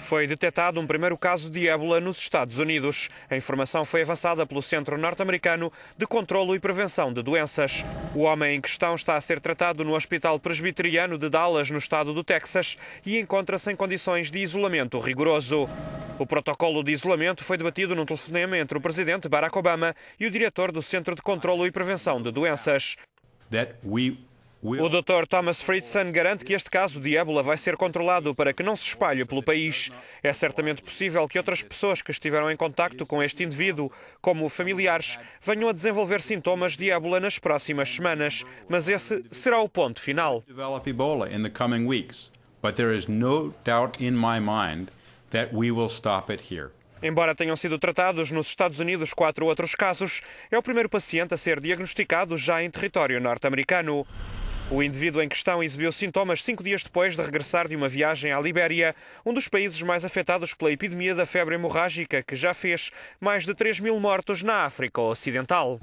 Foi detectado um primeiro caso de ébola nos Estados Unidos. A informação foi avançada pelo Centro Norte-Americano de Controlo e Prevenção de Doenças. O homem em questão está a ser tratado no Hospital Presbiteriano de Dallas, no estado do Texas, e encontra-se em condições de isolamento rigoroso. O protocolo de isolamento foi debatido num telefonema entre o presidente Barack Obama e o diretor do Centro de Controlo e Prevenção de Doenças. O Dr. Thomas Friedson garante que este caso de ébola vai ser controlado para que não se espalhe pelo país. É certamente possível que outras pessoas que estiveram em contacto com este indivíduo, como familiares, venham a desenvolver sintomas de ébola nas próximas semanas, mas esse será o ponto final. Embora tenham sido tratados nos Estados Unidos quatro outros casos, é o primeiro paciente a ser diagnosticado já em território norte-americano. O indivíduo em questão exibiu sintomas cinco dias depois de regressar de uma viagem à Libéria, um dos países mais afetados pela epidemia da febre hemorrágica, que já fez mais de 3 mil mortos na África Ocidental.